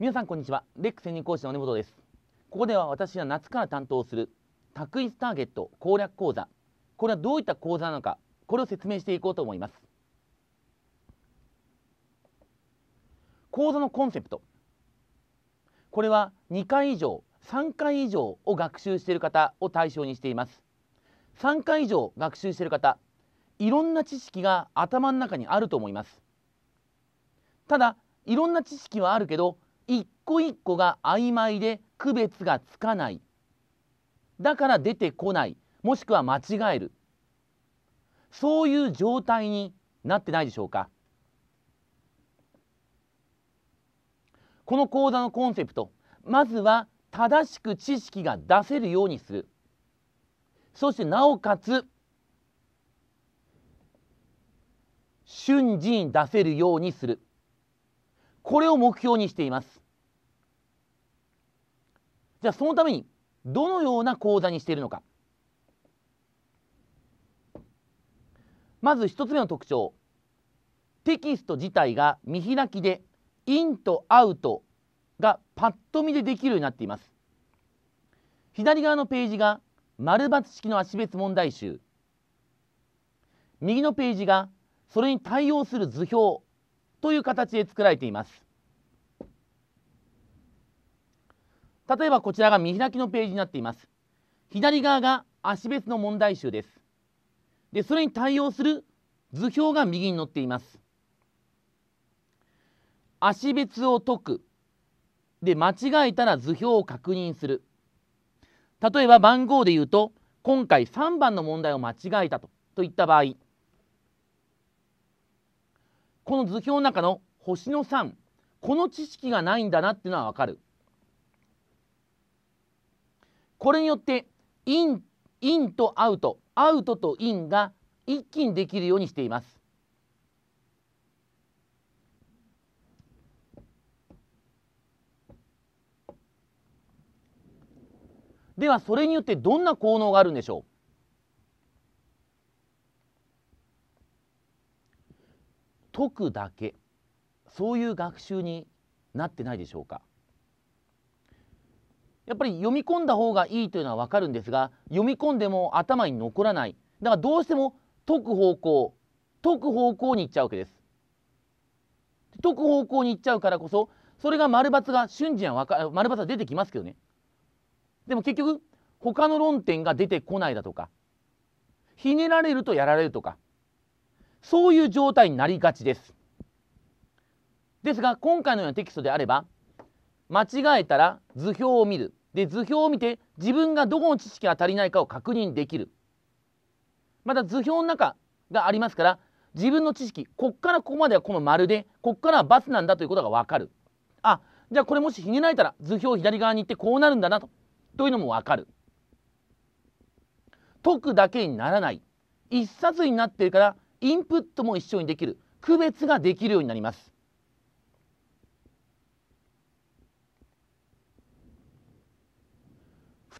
皆さんこんにちはレック専任講師の根本ですここでは私が夏から担当する卓一ターゲット攻略講座これはどういった講座なのかこれを説明していこうと思います講座のコンセプトこれは2回以上3回以上を学習している方を対象にしています3回以上学習している方いろんな知識が頭の中にあると思いますただいろんな知識はあるけど個一個が曖昧で区別がつかないだから出てこないもしくは間違えるそういう状態になってないでしょうかこの講座のコンセプトまずは正しく知識が出せるようにするそしてなおかつ瞬時に出せるようにするこれを目標にしていますじゃあそのためにどのような講座にしているのかまず一つ目の特徴テキスト自体が見開きでインとアウトがパッと見でできるようになっています左側のページが丸×式の足別問題集右のページがそれに対応する図表という形で作られています例えばこちらが見開きのページになっています左側が足別の問題集ですでそれに対応する図表が右に載っています足別を解くで間違えたら図表を確認する例えば番号で言うと今回3番の問題を間違えたとといった場合この図表の中の星の3この知識がないんだなっていうのは分かるこれによってインインとアウトアウトとインが一気にできるようにしています。ではそれによってどんな効能があるんでしょう解くだけそういう学習になってないでしょうかやっぱり読み込んだ方がいいというのは分かるんですが読み込んでも頭に残らないだからどうしても解く方向解く方向に行っちゃうわけです解く方向に行っちゃうからこそそれが丸抜が瞬時にはか丸抜は出てきますけどねでも結局他の論点が出てこないだとかひねられるとやられるとかそういう状態になりがちですですが今回のようなテキストであれば間違えたら図表を見るで図表を見て自分がどこの知識が足りないかを確認できるまた図表の中がありますから自分の知識こっからここまではこの丸でこっからは×なんだということが分かるあじゃあこれもしひねられたら図表左側に行ってこうなるんだなとというのも分かる解くだけにならない一冊になっているからインプットも一緒にできる区別ができるようになります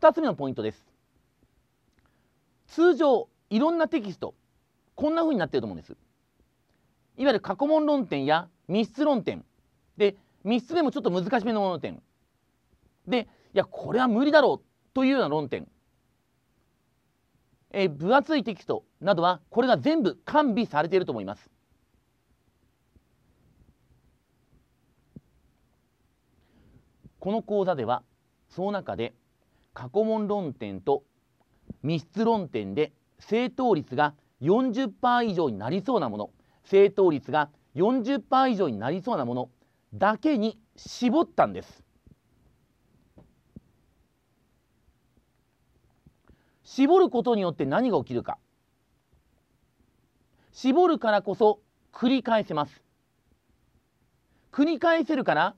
2つ目のポイントです通常いろんなテキストこんな風になっていると思うんですいわゆる過去問論点や密室論点で密室でもちょっと難しめの論点でいやこれは無理だろうというような論点え分厚いテキストなどはこれが全部完備されていると思います。この講座ではその中で過去問論点と密室論点で正答率が40%以上になりそうなもの正答率が40%以上になりそうなものだけに絞ったんです。絞ることによって何が起きるか絞るからこそ繰り返せます繰り返せるから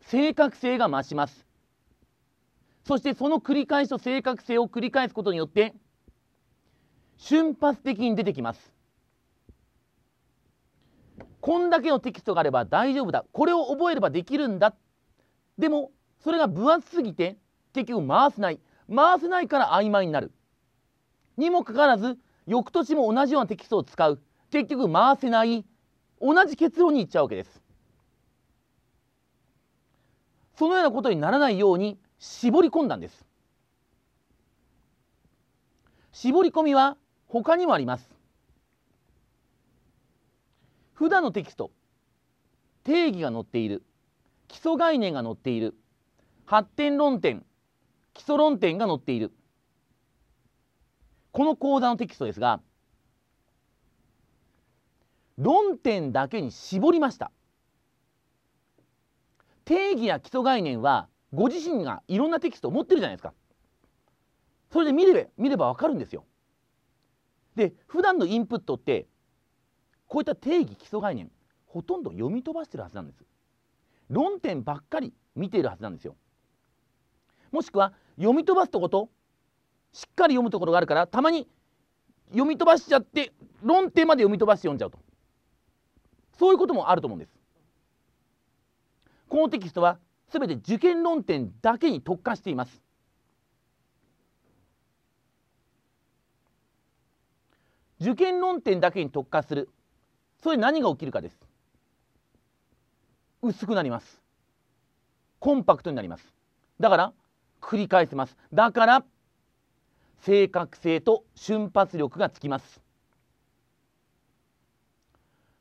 正確性が増しますそしてその繰り返しと正確性を繰り返すことによって瞬発的に出てきますこんだけのテキストがあれば大丈夫だこれを覚えればできるんだでもそれが分厚すぎて結局回せない回せないから曖昧になるにもかかわらず翌年も同じようなテキストを使う結局回せない同じ結論にいっちゃうわけですそのようなことにならないように絞り込んだんです絞り込みは他にもあります普段のテキスト定義が載っている基礎概念が載っている発展論点基礎論点が載っているこの講座のテキストですが論点だけに絞りました定義や基礎概念はご自身がいろんなテキストを持ってるじゃないですかそれで見れば見ればわかるんですよで普段のインプットってこういった定義基礎概念ほとんど読み飛ばしてるはずなんです論点ばっかり見ているはずなんですよもしくは読み飛ばすとことしっかり読むところがあるからたまに読み飛ばしちゃって論点まで読み飛ばして読んじゃうとそういうこともあると思うんですこのテキストはすべて受験論点だけに特化しています。受験論点だけに特化するそれ何が起きるかです薄くなりますコンパクトになりますだから繰り返せますだから正確性と瞬発力がつきます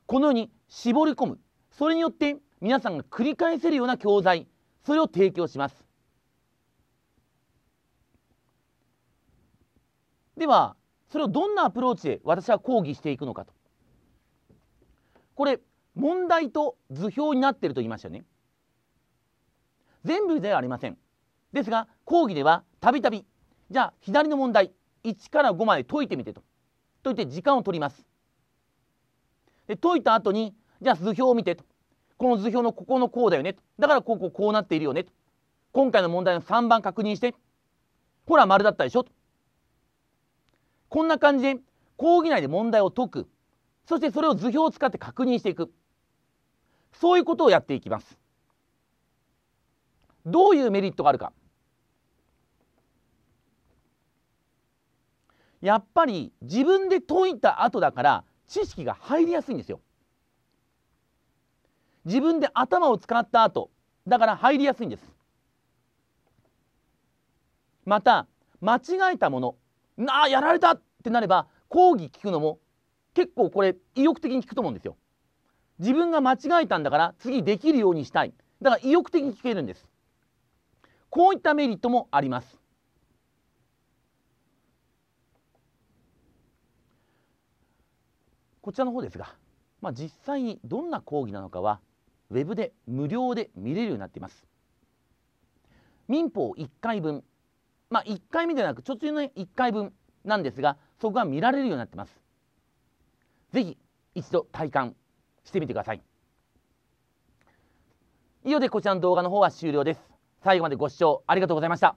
このように絞り込むそれによって皆さんが繰り返せるような教材それを提供しますではそれをどんなアプローチで私は講義していくのかとこれ問題と図表になっていると言いましたよね全部ではありませんですが講義ではたびたびじゃあ左の問題1から5まで解いてみてとといって時間を取りますで解いた後にじゃあ図表を見てとこの図表のここのこうだよねだからこうこうこうなっているよね今回の問題の3番確認してほら丸だったでしょこんな感じで講義内で問題を解くそしてそれを図表を使って確認していくそういうことをやっていきますどういうメリットがあるかやっぱり自分で解いた後だから知識が入りやすいんですよ自分で頭を使った後だから入りやすいんですまた間違えたものなあやられたってなれば講義聞くのも結構これ意欲的に聞くと思うんですよ自分が間違えたんだから次できるようにしたいだから意欲的に聞けるんですこういったメリットもありますこちらの方ですが、まあ、実際にどんな講義なのかはウェブで無料で見れるようになっています民法1回分まあ1回目ではなく途中の1回分なんですがそこが見られるようになってますぜひ一度体感してみてください以上でこちらの動画の方は終了です最後までご視聴ありがとうございました